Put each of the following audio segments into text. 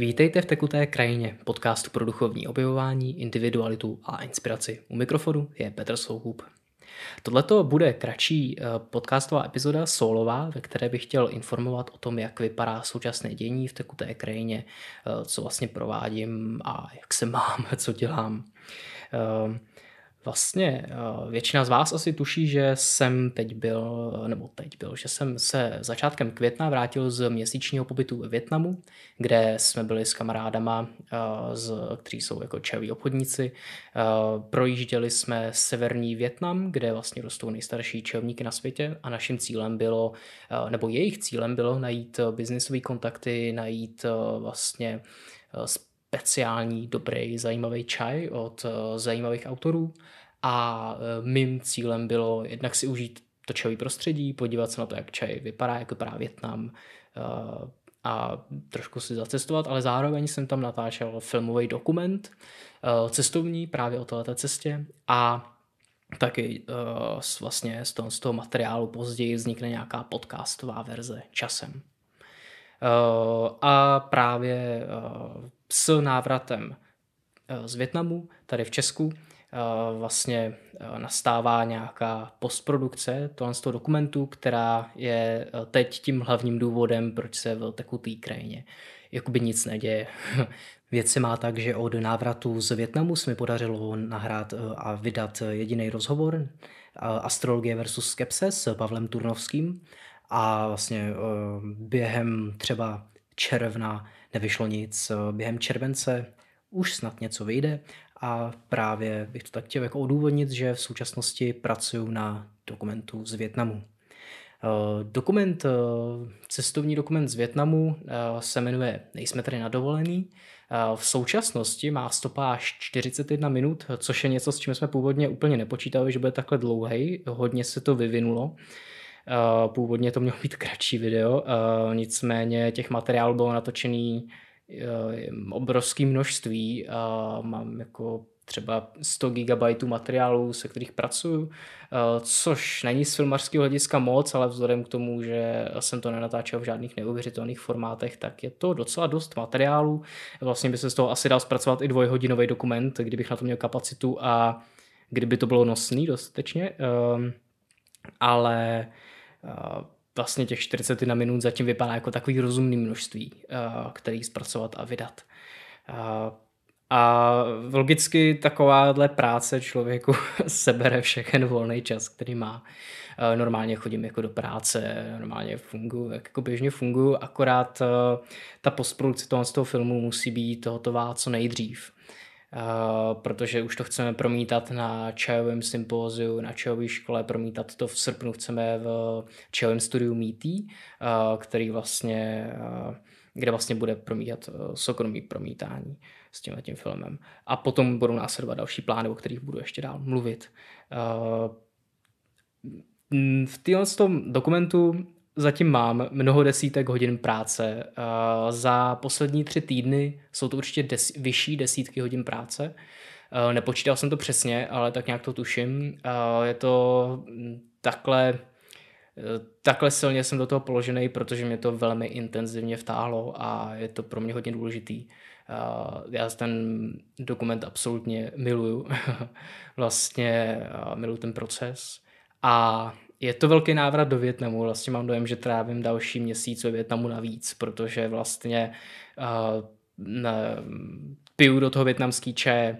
Vítejte v Tekuté krajině, podcastu pro duchovní objevování, individualitu a inspiraci. U mikrofonu je Petr Souhub. Tohle bude kratší eh, podcastová epizoda solová, ve které bych chtěl informovat o tom, jak vypadá současné dění v tekuté krajině, eh, co vlastně provádím a jak se mám, co dělám. Eh, Vlastně eh, většina z vás asi tuší, že jsem teď byl, nebo teď byl, že jsem se začátkem května vrátil z měsíčního pobytu ve Větnamu, kde jsme byli s kamarádama, eh, z, kteří jsou jako čeví obchodníci. Eh, projížděli jsme severní Větnam, kde vlastně rostou nejstarší čevníky na světě a naším cílem bylo, nebo jejich cílem bylo najít biznisové kontakty, najít vlastně speciální, dobrý, zajímavý čaj od eh, zajímavých autorů a eh, mým cílem bylo jednak si užít to čajové prostředí, podívat se na to, jak čaj vypadá, jak vypadá Větnam eh, a trošku si zacestovat, ale zároveň jsem tam natáčel filmový dokument cestovní právě o této cestě a taky vlastně z toho, z toho materiálu později vznikne nějaká podcastová verze časem. Eh, a právě eh, s návratem eh, z Větnamu, tady v Česku, vlastně nastává nějaká postprodukce tohle z toho dokumentu, která je teď tím hlavním důvodem, proč se v tekutý krajině jakoby nic neděje. Věc se má tak, že od návratu z Větnamu se mi podařilo nahrát a vydat jediný rozhovor Astrologie versus skepse s Pavlem Turnovským a vlastně eh, během třeba června nevyšlo nic, eh, během července už snad něco vyjde a právě bych to tak chtěl jako odůvodnit, že v současnosti pracuju na dokumentu z Větnamu. Eh, dokument, cestovní dokument z Větnamu se jmenuje Nejsme tady na dovolený. V současnosti má stopa až 41 minut, což je něco, s čím jsme původně úplně nepočítali, že bude takhle dlouhý. Hodně se to vyvinulo. Eh, původně to mělo být kratší video, eh, nicméně těch materiálů bylo natočený eh, obrovské množství. Mám jako třeba 100 GB materiálů, se kterých pracuju, což není z filmařského hlediska moc, ale vzhledem k tomu, že jsem to nenatáčel v žádných neuvěřitelných formátech, tak je to docela dost materiálů. Vlastně by se z toho asi dal zpracovat i dvojhodinový dokument, kdybych na to měl kapacitu a kdyby to bylo nosný dostatečně. Ale Eh, vlastně těch 40 na minut zatím vypadá jako takový rozumný množství, eh, který zpracovat a vydat. Eh, a logicky takováhle práce člověku sebere všechen volný čas, který má. Normálně chodím jako do práce, normálně funguji, jako běžně funguji, akorát ta postprodukce toho, z toho filmu musí být hotová co nejdřív. Eh, protože už to chceme promítat na čajovém sympóziu, na čajové škole, promítat to v srpnu chceme v čajovém studiu Mítý, eh, který vlastně, eh, kde vlastně bude promítat soukromý promítání s tímhle tím filmem. A potom budou následovat další plány, o kterých budu ještě dál mluvit. V tom dokumentu zatím mám mnoho desítek hodin práce. Eh, za poslední tři týdny jsou to určitě des, vyšší desítky hodin práce. Eh, nepočítal jsem to přesně, ale tak nějak to tuším. Eh, je to hm, takhle, takhle silně jsem do toho položený, protože mě to velmi intenzivně vtáhlo a je to pro mě hodně důležitý. Já ten dokument absolutně miluju. vlastně miluju ten proces. A je to velký návrat do Větnamu. Vlastně mám dojem, že trávím další měsíc ve Větnamu navíc, protože vlastně uh, eh, ne, piju do toho větnamský čaje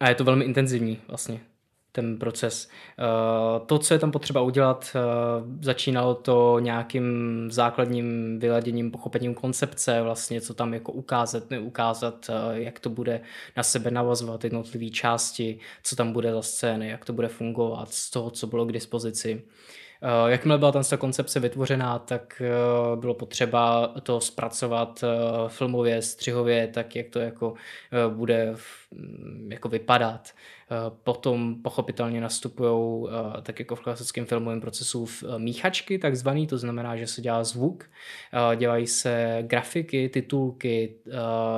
a je to velmi intenzivní vlastně ten proces. Eh, to, co je tam potřeba udělat, eh, začínalo to nějakým základním vyladěním, pochopením koncepce, vlastně co tam jako ukázat, neukázat, eh, jak to bude na sebe navazovat jednotlivé části, co tam bude za scény, jak to bude fungovat z toho, co bylo k dispozici. Jakmile byla tam ta koncepce vytvořená, tak bylo potřeba to zpracovat filmově, střihově, tak jak to jako bude jako vypadat. Eh, potom pochopitelně nastupují, eh, tak jako v klasickém filmovém procesu, v eh, míchačky takzvaný, to znamená, že se dělá zvuk, dělají se grafiky, titulky,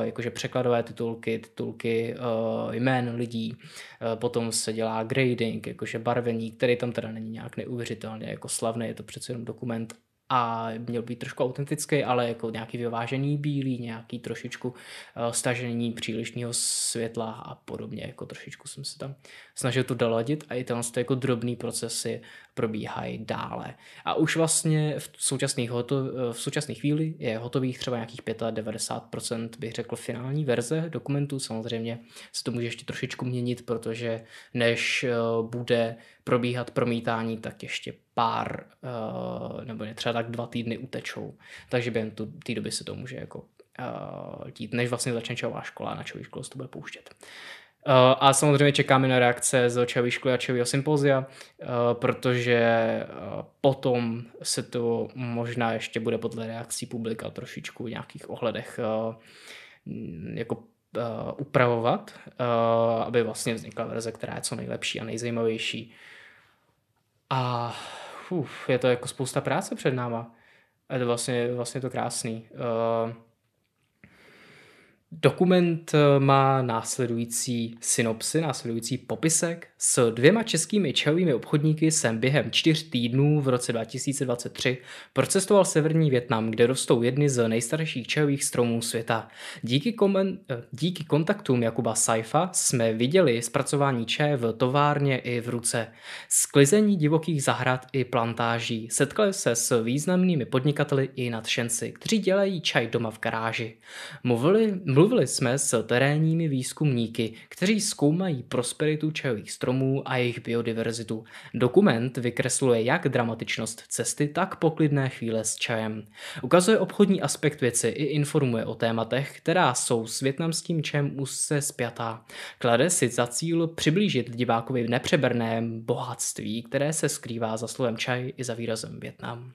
jakože překladové titulky, titulky jmén lidí, potom se dělá grading, jakože barvení, který tam teda není nějak neuvěřitelně jako slavný, je to přece jenom dokument a měl být trošku autentický, ale jako nějaký vyvážený bílý, nějaký trošičku eh, stažení přílišního světla a podobně, jako trošičku jsem se tam snažil to doladit a i ten jako drobný procesy probíhají dále. A už vlastně v současné, hotov, eh, v současné chvíli je hotových třeba nějakých 95%, bych řekl, finální verze dokumentu. Samozřejmě se to může ještě trošičku měnit, protože než eh, bude probíhat promítání, tak ještě pár, eh, nebo třeba tak dva týdny utečou. Takže během té doby se to může jako dít, než vlastně začne čová škola a na čový školu se to bude pouštět. Eh, a samozřejmě čekáme na reakce z Čavy školy a Čavího sympozia, eh, protože eh, potom se to možná ještě bude podle reakcí publika trošičku v nějakých ohledech jako upravovat, aby vlastně vznikla verze, která je co nejlepší a nejzajímavější. A uf, je to jako spousta práce před náma. je to vlastně, vlastně to krásný. Uh, Dokument eh, má následující synopsy, následující popisek. S dvěma českými čajovými obchodníky jsem během čtyř týdnů v roce 2023 procestoval severní Větnam, kde rostou jedny z nejstarších čajových stromů světa. Díky, komen, eh, díky kontaktům Jakuba Saifa jsme viděli zpracování če v továrně i v ruce. Sklizení divokých zahrad i plantáží. setkali se s významnými podnikateli i nadšenci, kteří dělají čaj doma v garáži. Mluvili, Mluvili jsme s terénními výzkumníky, kteří zkoumají prosperitu čajových stromů a jejich biodiverzitu. Dokument vykresluje jak dramatičnost cesty, tak poklidné chvíle s čajem. Ukazuje obchodní aspekt věci i informuje o tématech, která jsou s větnamským čajem úzce spjatá. Klade si za cíl přiblížit divákovi nepřeberné bohatství, které se skrývá za slovem čaj i za výrazem Větnam.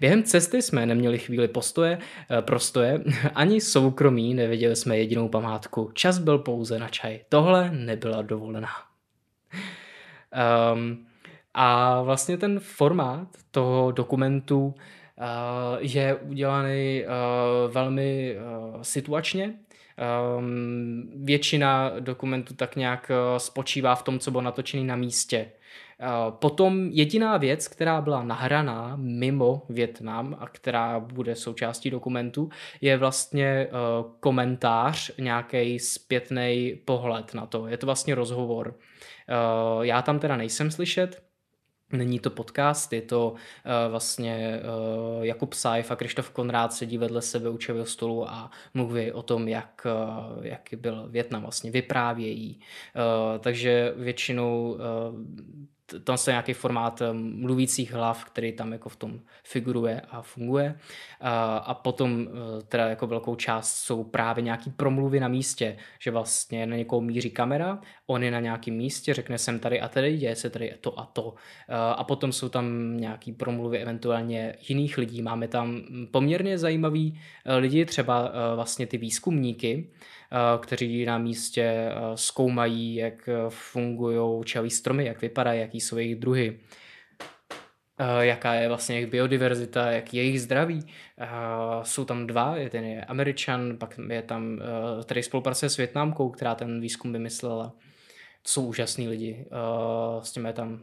Během cesty jsme neměli chvíli postoje, eh, prostoje, ani soukromí neviděli jsme jedinou památku. Čas byl pouze na čaj. Tohle nebyla dovolená. Um, a vlastně ten formát toho dokumentu uh, je udělaný uh, velmi uh, situačně. Um, většina dokumentu tak nějak spočívá v tom, co bylo natočený na místě. Eh, potom jediná věc, která byla nahraná mimo Větnam a která bude součástí dokumentu, je vlastně eh, komentář, nějaký zpětný pohled na to. Je to vlastně rozhovor. Eh, já tam teda nejsem slyšet, Není to podcast, je to uh, vlastně uh, Jakub Saif a Krištof Konrád sedí vedle sebe u čevého stolu a mluví o tom, jak, uh, jak byl Větnam, vlastně vyprávějí. Uh, takže většinou uh, tam se nějaký formát eh, mluvících hlav, který tam jako v tom figuruje a funguje. A, a potom eh, teda jako velkou část jsou právě nějaký promluvy na místě, že vlastně na někoho míří kamera, on je na nějakém místě, řekne jsem tady a tady, děje se tady to a to. A potom jsou tam nějaký promluvy eventuálně jiných lidí. Máme tam poměrně zajímavý eh, lidi, třeba vlastně ty výzkumníky, Eh, kteří na místě eh, zkoumají, jak eh, fungují čelí stromy, jak vypadají, jaký jsou jejich druhy jaká je vlastně jejich biodiverzita, jak je jejich zdraví. Jsou tam dva, jeden je Američan, pak je tam, tady spolupracuje s Větnamkou, která ten výzkum vymyslela. To jsou úžasní lidi. S tím je tam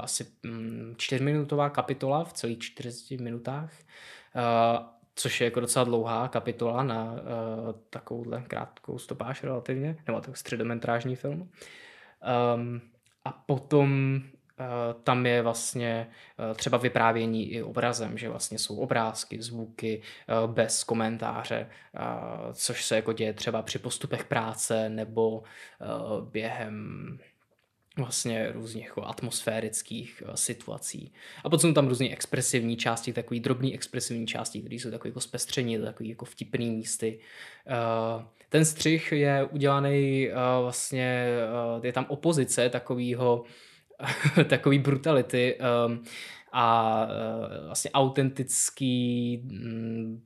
asi mm, čtyřminutová kapitola v celých 40 minutách což je jako docela dlouhá kapitola na uh, takovouhle krátkou stopáž relativně, nebo tak středometrážní film. Um, a potom uh, tam je vlastně uh, třeba vyprávění i obrazem, že vlastně jsou obrázky, zvuky uh, bez komentáře, uh, což se jako děje třeba při postupech práce nebo uh, během vlastně různých jako atmosférických eh, situací. A potom jsou tam různé expresivní části, takový drobný expresivní části, které jsou takový jako zpestření, takový jako vtipný místy. Eh, ten střih je udělaný eh, vlastně, je tam opozice takového takový brutality a vlastně autentický mm,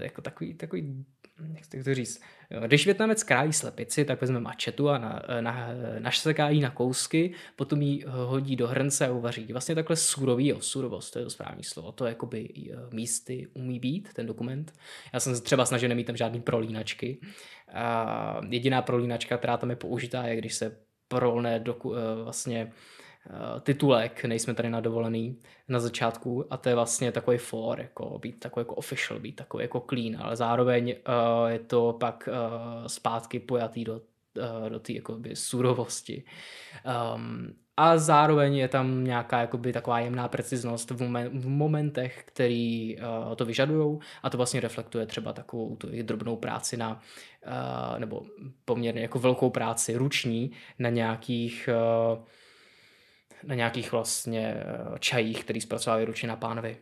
jako takový, takový Mm, jak to říct, když Větnamec krájí slepici, tak vezme mačetu a na, eh, na, eh, našseká ji na kousky, potom ji eh, hodí do hrnce a uvaří. Vlastně takhle surový, jo, surovost, to je to správné slovo, to jakoby místy umí být, ten dokument. Já jsem třeba snažil nemít tam žádný prolínačky. A jediná prolínačka, která tam je použitá, je když se prolne doku, vlastně Eh, titulek, nejsme tady na dovolený na začátku a to je vlastně takový for, jako být takový jako official, být takový jako clean, ale zároveň uh, je to pak uh, zpátky pojatý do, uh, do té jakoby surovosti. Um, a zároveň je tam nějaká jakoby taková jemná preciznost v, momen, v momentech, který uh, to vyžadují a to vlastně reflektuje třeba takovou tu drobnou práci na, uh, nebo poměrně jako velkou práci ruční na nějakých uh, na nějakých vlastně eh, čajích, který zpracovávají ručně na pánvi.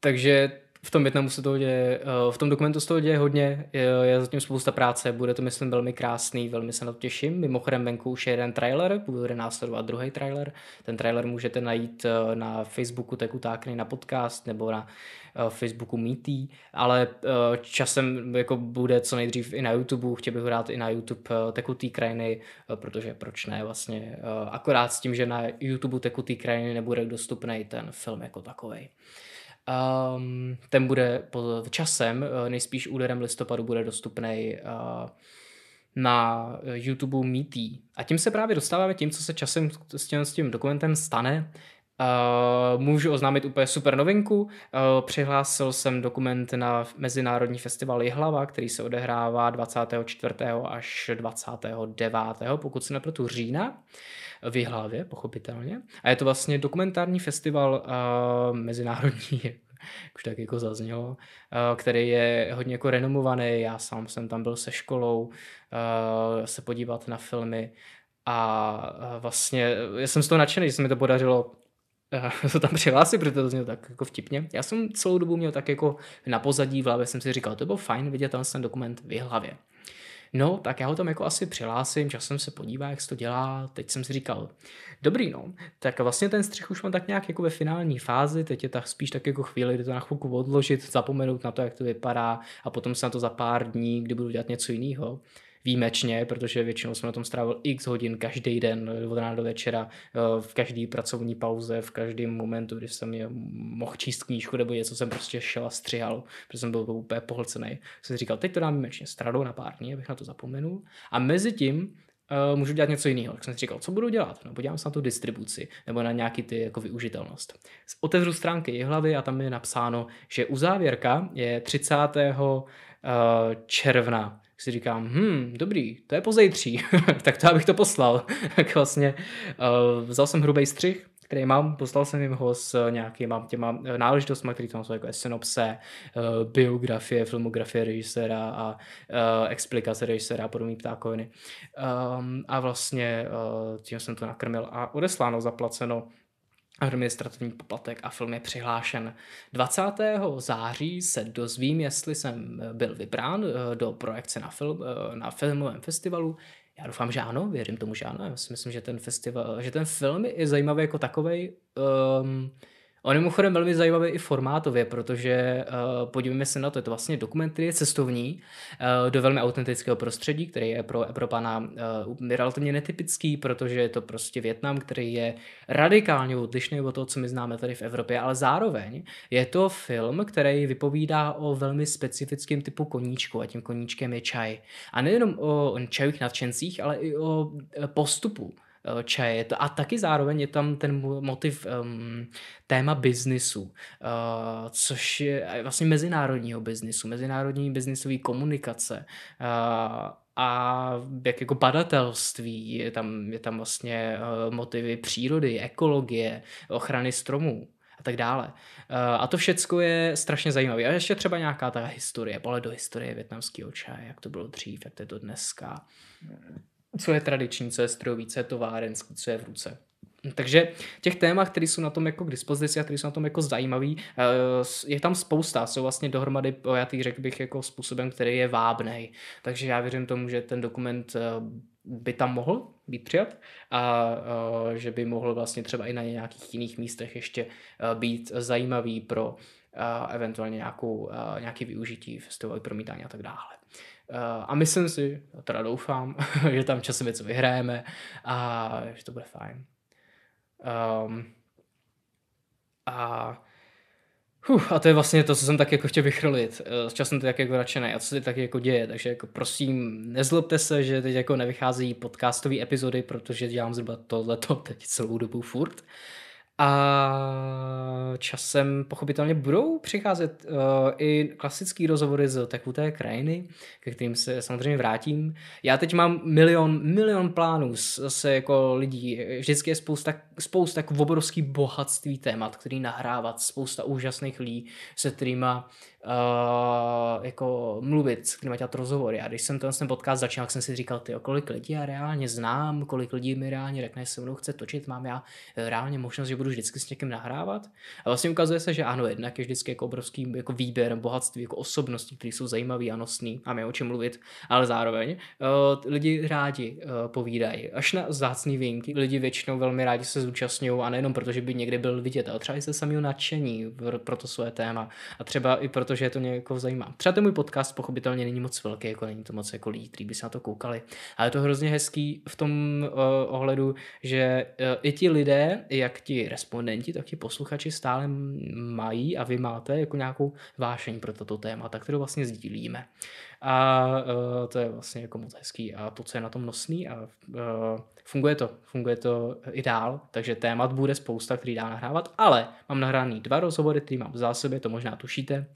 Takže v tom Větnamu se toho děje, eh, v tom dokumentu se toho děje hodně, je, zatím spousta práce, bude to myslím velmi krásný, velmi se na to těším. Mimochodem venku už je jeden trailer, bude následovat druhý trailer. Ten trailer můžete najít eh, na Facebooku Tekutákny na podcast nebo na eh, Facebooku Meety, ale časem jako bude co nejdřív i na YouTube, chtěl bych ho dát i na YouTube Tekutý krajiny, protože proč ne vlastně, akorát s tím, že na YouTube Tekutý krajiny nebude dostupný ten film jako takovej. Um, ten bude pod časem, eh, nejspíš úderem listopadu bude dostupný uh, na YouTube Meetí. A tím se právě dostáváme tím, co se časem s tím, s tím dokumentem stane. Uh, můžu oznámit úplně super novinku. Uh, přihlásil jsem dokument na Mezinárodní festival Jihlava, který se odehrává 24. až 29. pokud se nepletu října. Uh, v Jihlávě, pochopitelně. A je to vlastně dokumentární festival uh, mezinárodní, už tak jako zaznělo, eh, který je hodně jako renomovaný, já sám jsem tam byl se školou eh, se podívat na filmy a vlastně já jsem z toho nadšený, že se mi to podařilo se tam přihlásit, protože to znělo tak jako vtipně. Já jsem celou dobu měl tak jako na pozadí v hlavě, jsem si říkal, to bylo fajn vidět ten dokument v hlavě no, tak já ho tam jako asi přihlásím, časem se podívá, jak se to dělá, teď jsem si říkal, dobrý no, tak vlastně ten střih už mám tak nějak jako ve finální fázi, teď je tak spíš tak jako chvíli, kdy to na chvilku odložit, zapomenout na to, jak to vypadá a potom se na to za pár dní, kdy budu dělat něco jiného, výjimečně, protože většinou jsem na tom strávil x hodin každý den eh, od rána do večera, eh, v každý pracovní pauze, v každém momentu, kdy jsem je mohl číst knížku nebo něco jsem prostě šel a střihal, protože jsem byl úplně pohlcený. Jsem říkal, teď to dám výjimečně stradou na pár dní, abych na to zapomenul. A mezi tím Uh, můžu dělat něco jiného. Tak jsem si říkal, co budu dělat? No, podívám se na tu distribuci nebo na nějaký ty jako využitelnost. Otevřu stránky hlavy a tam je napsáno, že uzávěrka je 30. Uh, června tak si říkám, hm, dobrý, to je pozejtří, tak to abych to poslal. tak vlastně uh, vzal jsem hrubý střih, který mám, poslal jsem jim ho s nějakýma těma eh, náležitostmi, které tam jsou jako synopse, eh, biografie, filmografie režiséra a explikace režiséra a podobné ptákoviny. Ehm, a vlastně tím jsem to nakrmil a odesláno, zaplaceno administrativní poplatek a film je přihlášen. 20. září se dozvím, jestli jsem eh, byl vybrán eh, do projekce na, film, eh, na filmovém festivalu. Já doufám, že ano, věřím tomu, že ano. Já si myslím, že ten, festival, že ten film je zajímavý jako takovej. Um, On je mimochodem velmi zajímavý i formátově, protože uh, podívejme se na to, je to vlastně dokument, který je cestovní uh, do velmi autentického prostředí, který je pro, pro pana uh, eh, relativně netypický, protože je to prostě Větnam, který je radikálně odlišný od toho, co my známe tady v Evropě, ale zároveň je to film, který vypovídá o velmi specifickém typu koníčku a tím koníčkem je čaj. A nejenom o čajových nadšencích, ale i o postupu Eh, čaje. A taky zároveň je tam ten motiv um, téma biznisu, uh, což je eh, vlastně mezinárodního biznisu, mezinárodní biznisové komunikace. Uh, a jak jako badatelství, je tam, je tam vlastně uh, motivy přírody, ekologie, ochrany stromů a tak dále. A to všecko je strašně zajímavé. A ještě třeba nějaká ta historie, pole do historie větnamského čaje, jak to bylo dřív, jak to je to dneska co je tradiční, co je strojový, co je továrenský, co je v ruce. Takže těch témat, které jsou na tom jako k dispozici a které jsou na tom jako zajímavý, eh, je tam spousta, jsou vlastně dohromady pojatý, řekl bych, jako způsobem, který je vábný. Takže já věřím tomu, že ten dokument eh, by tam mohl být přijat a eh, že by mohl vlastně třeba i na nějakých jiných místech ještě být zajímavý pro eventuálně nějakou, nějaké využití festivalu promítání a tak dále. Eh, a myslím si, a teda doufám, že tam časem něco vyhrajeme a že to bude fajn. Um, a Uh, a to je vlastně to, co jsem tak jako chtěl vychrlit. Eh, s časem to tak jako nadšený a co se tak jako děje. Takže jako prosím, nezlobte se, že teď jako nevycházejí podcastové epizody, protože dělám zhruba tohleto teď celou dobu furt. A časem pochopitelně budou přicházet uh, i klasické rozhovory z tekuté krajiny, ke kterým se samozřejmě vrátím. Já teď mám milion, milion plánů zase jako lidí. Vždycky je spousta, spousta obrovský bohatství témat, který nahrávat, spousta úžasných lidí, se kterýma uh, Eh, jako mluvit s kým dělat rozhovory. A když jsem ten jsem podcast začínal, tak jsem si říkal, ty, kolik lidí já reálně znám, kolik lidí mi reálně řekne, se mnou chce točit, mám já eh, reálně možnost, že budu vždycky s někým nahrávat. A vlastně ukazuje se, že ano, jednak je vždycky jako obrovský jako výběr, bohatství, jako osobností, které jsou zajímavé a nosný a mě o čem mluvit, ale zároveň uh, lidi rádi uh, povídají. Až na zácný výjimky, lidi většinou velmi rádi se zúčastňují a nejenom proto, že by někde byl vidět, ale třeba i se samého nadšení pro, pro to své téma. A třeba i proto, protože to mě jako zajímá. Třeba ten můj podcast pochopitelně není moc velký, jako není to moc jako lidí, kteří by se na to koukali, ale je to hrozně hezký v tom uh, ohledu, že uh, i ti lidé, jak ti respondenti, tak ti posluchači stále mají a vy máte jako nějakou vášeň pro toto téma, tak to vlastně sdílíme. A uh, to je vlastně jako moc hezký a to, co je na tom nosný a uh, funguje to, funguje to i dál, takže témat bude spousta, který dá nahrávat, ale mám nahraný dva rozhovory, který mám v zásobě, to možná tušíte.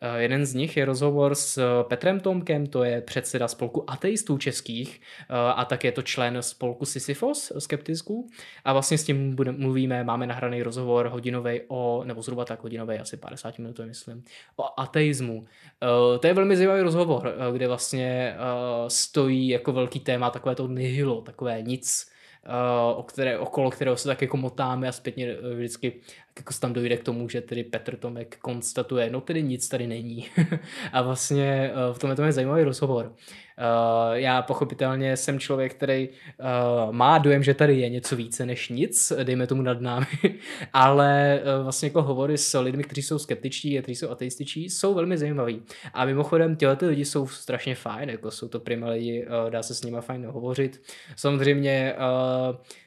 Eh, jeden z nich je rozhovor s eh, Petrem Tomkem, to je předseda spolku ateistů českých eh, a také je to člen spolku Sisyfos skeptiků. A vlastně s tím bude, mluvíme, máme nahraný rozhovor hodinový o, nebo zhruba tak hodinový asi 50 minut, myslím, o ateismu. To je velmi zajímavý rozhovor, kde vlastně stojí jako velký téma takové to nihilo, takové nic, o které, okolo kterého se tak jako motáme a zpětně vždycky jako tam dojde k tomu, že tedy Petr Tomek konstatuje, no tedy nic tady není. a vlastně eh, v tomhle tom je zajímavý rozhovor. Eh, já pochopitelně jsem člověk, který eh, má dojem, že tady je něco více než nic, dejme tomu nad námi, ale vlastně jako hovory s lidmi, kteří jsou skeptičtí a kteří jsou ateističtí, jsou velmi zajímavý. A mimochodem, tyhle ty lidi jsou strašně fajn, jako jsou to prima lidi, dá se s nimi fajn hovořit. Samozřejmě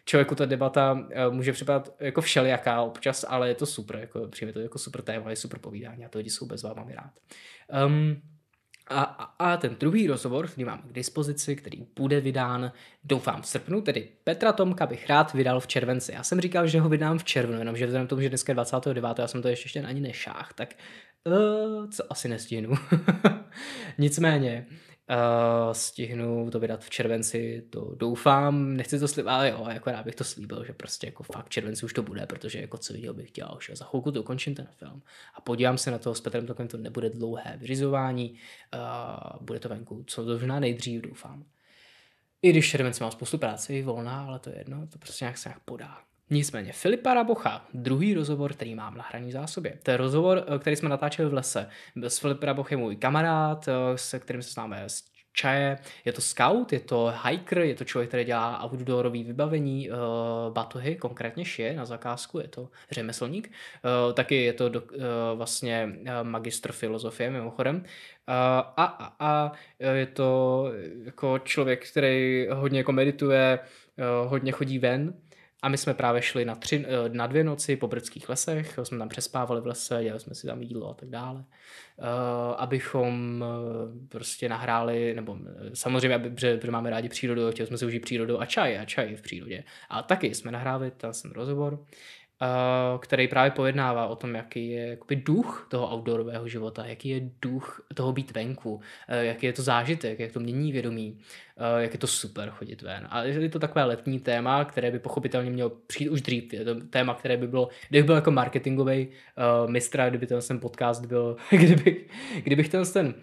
člověku ta debata eh, může připadat jako všelijaká občas, ale je to super, jako, přijde to jako super téma, je super povídání a to lidi jsou bez vám, mám rád. Um, a, a, a ten druhý rozhovor, který mám k dispozici, který bude vydán, doufám v srpnu, tedy Petra Tomka bych rád vydal v červenci. Já jsem říkal, že ho vydám v červnu, jenomže vzhledem k tomu, že dneska je 29. já jsem to ještě ani nešách, tak uh, co asi nestihnu. Nicméně, uh, Uh, stihnu to vydat v červenci, to doufám, nechci to slíbit, ale jo, jako rád bych to slíbil, že prostě jako fakt červenci už to bude, protože jako co viděl bych dělal, že za chvilku dokončím ten film a podívám se na to, s Petrem Tokem to nebude dlouhé vyřizování, uh, bude to venku, co možná nejdřív doufám. I když červenci mám spoustu práce, i volná, ale to je jedno, to prostě nějak se nějak podá. Nicméně Filipa Rabocha, druhý rozhovor, který mám na hraní zásobě. To je rozhovor, eh, který jsme natáčeli v lese. S Filip Rabochem můj kamarád, eh, se kterým se známe z čaje. Je to scout, je to hiker, je to člověk, který dělá outdoorové vybavení, eh, batohy, konkrétně šije na zakázku, je to řemeslník. Taky je to do, vlastně magistr filozofie mimochodem. A, a, a je to jako člověk, který hodně jako medituje, hodně chodí ven, a my jsme právě šli na, tři, eh, na dvě noci po brdských lesech, jsme tam přespávali v lese, dělali jsme si tam jídlo a tak dále, eh, abychom eh, prostě nahráli, nebo samozřejmě, aby, protože máme rádi přírodu, chtěli jsme si užít přírodu a čaj, a čaj v přírodě. A taky jsme nahráli ten rozhovor, který právě pojednává o tom, jaký je jakoby, duch toho outdoorového života, jaký je duch toho být venku, jaký je to zážitek, jak to mění vědomí. Eh, jak je to super chodit ven. A je to takové letní téma, které by pochopitelně mělo přijít už dřív. Je to téma, které by bylo, kdybych byl jako marketingový uh, eh, mistr, kdyby ten ten podcast byl, kdyby, kdybych ten ten uh,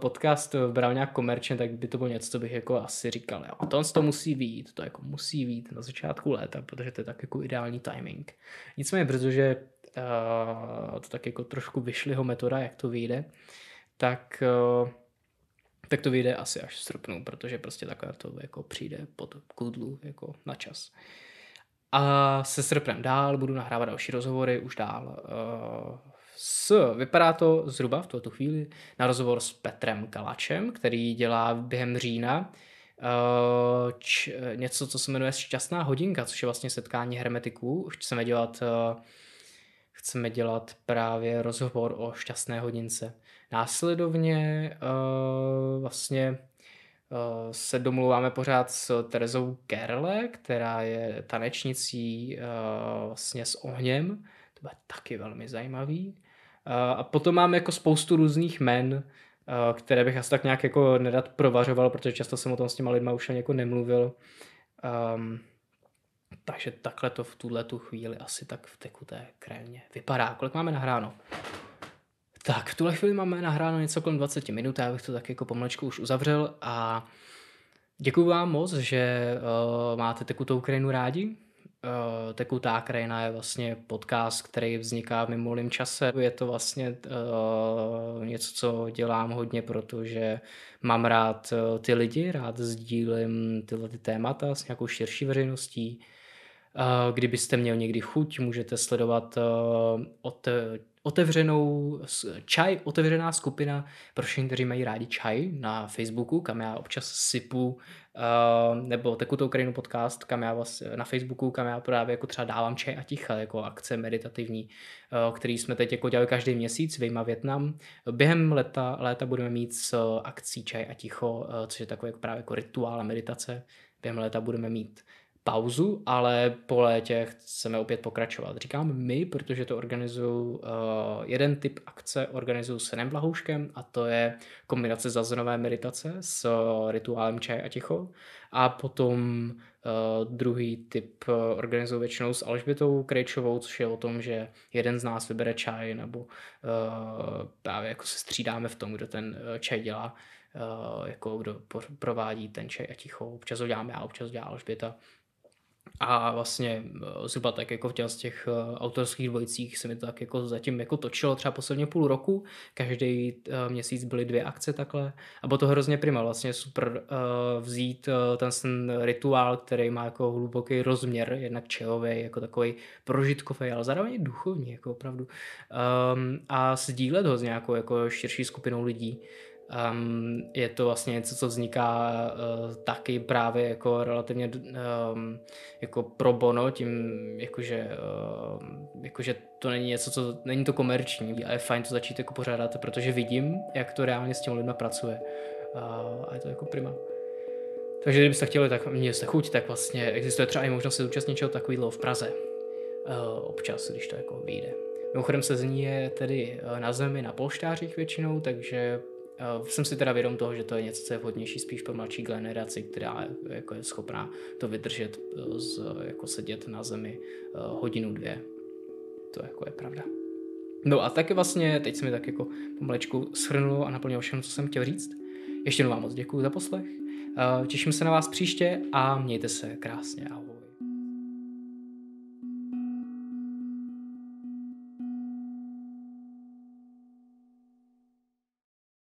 podcast bral nějak komerčně, tak by to bylo něco, co bych jako asi říkal. Jo, to to musí být, to jako musí být na začátku léta, protože to je tak jako ideální timing. Nicméně, protože uh, to tak jako trošku vyšliho metoda, jak to vyjde, tak uh, tak to vyjde asi až v srpnu, protože prostě takhle to jako přijde pod kudlu jako na čas. A se srpnem dál budu nahrávat další rozhovory, už dál eh, s, vypadá to zhruba v tuto chvíli na rozhovor s Petrem Kalačem, který dělá během října eh, č, eh, něco, co se jmenuje Šťastná hodinka, což je vlastně setkání hermetiků. Chceme dělat, chceme dělat právě rozhovor o šťastné hodince. Následovně uh, vlastně uh, se domluváme pořád s Terezou Kerle, která je tanečnicí uh, vlastně s ohněm. To bude taky velmi zajímavý. Uh, a potom máme jako spoustu různých men, uh, které bych asi tak nějak jako nedat provařoval, protože často jsem o tom s těma lidma už ani jako nemluvil. Um, takže takhle to v tuhle tu chvíli asi tak v tekuté krémě vypadá. Kolik máme nahráno? Tak, v tuhle chvíli máme nahráno něco kolem 20 minut, já bych to tak jako pomalečku už uzavřel a děkuji vám moc, že uh, máte tekutou krajinu rádi. Uh, tekutá krajina je vlastně podcast, který vzniká v mimolým čase. Je to vlastně uh, něco, co dělám hodně, protože mám rád uh, ty lidi, rád sdílím tyhle ty témata s nějakou širší veřejností. Uh, kdybyste měl někdy chuť, můžete sledovat uh, od otevřenou čaj, otevřená skupina pro všechny, kteří mají rádi čaj na Facebooku, kam já občas sypu, uh, nebo tekutou krajinu podcast, kam já vás na Facebooku, kam já právě jako třeba dávám čaj a ticha, jako akce meditativní, uh, který jsme teď jako dělali každý měsíc, vyjma Větnam. Během leta, léta budeme mít s akcí čaj a ticho, uh, což je takové jako právě jako rituál a meditace. Během léta budeme mít pauzu, ale po létě chceme opět pokračovat. Říkám my, protože to organizuju, eh, jeden typ akce organizuju s Renem Blahouškem a to je kombinace zazenové meditace s rituálem čaj a ticho a potom eh, druhý typ eh, organizuju většinou s Alžbětou Krejčovou, což je o tom, že jeden z nás vybere čaj nebo právě jako se střídáme v tom, kdo ten čaj dělá jako kdo provádí ten čaj a ticho. Občas ho dělám já, občas ho dělá Alžběta a vlastně eh, zhruba tak jako v těch, z těch eh, autorských dvojicích se mi to tak jako zatím jako točilo třeba posledně půl roku. Každý eh, měsíc byly dvě akce takhle. A bylo to hrozně prima, vlastně super vzít ten, ten rituál, který má jako hluboký rozměr, jednak čehový, jako takový prožitkový, ale zároveň duchovní, jako opravdu. Um, a sdílet ho s nějakou jako širší skupinou lidí. Um, je to vlastně něco, co vzniká uh, taky právě jako relativně um, jako pro bono, tím jakože, uh, jakože to není něco, co není to komerční a je fajn to začít jako pořádat, protože vidím, jak to reálně s těmi lidmi pracuje uh, a je to jako prima. Takže kdybyste chtěli, tak mě se chuť, tak vlastně existuje třeba i možnost se zúčastnit něčeho takového v Praze uh, občas, když to jako vyjde. Mimochodem se zní je tedy eh, na zemi na polštářích většinou, takže Uh, jsem si teda vědom toho, že to je něco, co je vhodnější spíš pro mladší generaci, která eh, jako je schopná to vydržet, eh, z, jako sedět na zemi uh, hodinu, dvě. To jako je pravda. No a taky vlastně, teď jsem mi tak jako pomalečku shrnul a naplnil všechno, co jsem chtěl říct. Ještě jednou vám moc děkuji za poslech. Uh, těším se na vás příště a mějte se krásně. Ahoj.